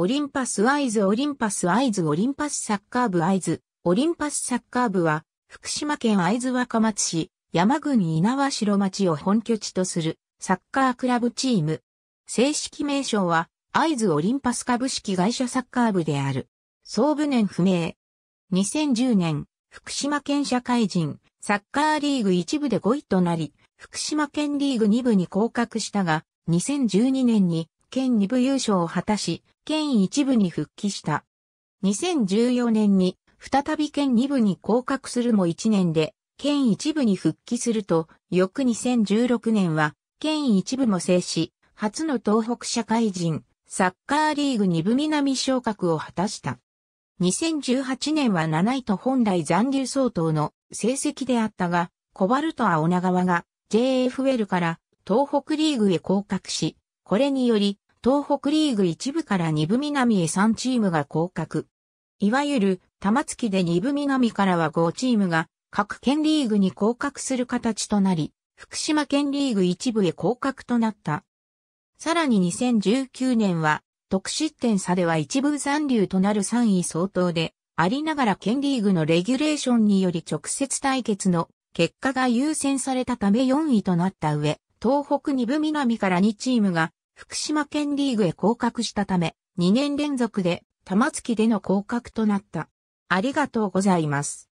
オリンパスアイズオリンパスアイズオリンパスサッカー部会津、オリンパスサッカー部は、福島県会津若松市、山郡稲城町を本拠地とする、サッカークラブチーム。正式名称は、会津オリンパス株式会社サッカー部である。総部年不明。2010年、福島県社会人、サッカーリーグ1部で5位となり、福島県リーグ2部に降格したが、2012年に県2部優勝を果たし、県1部に復帰した。2014年に再び県2部に降格するも1年で、県1部に復帰すると、翌2016年は、県1部も制し、初の東北社会人、サッカーリーグ2部南昇格を果たした。2018年は7位と本来残留相当の成績であったが、コバルトア女川が JFL から東北リーグへ降格し、これにより、東北リーグ1部から2部南へ3チームが降格。いわゆる、玉月で2部南からは5チームが、各県リーグに降格する形となり、福島県リーグ1部へ降格となった。さらに2019年は、得失点差では一部残留となる3位相当で、ありながら県リーグのレギュレーションにより直接対決の結果が優先されたため4位となった上、東北2部南から2チームが福島県リーグへ降格したため、2年連続で玉月での降格となった。ありがとうございます。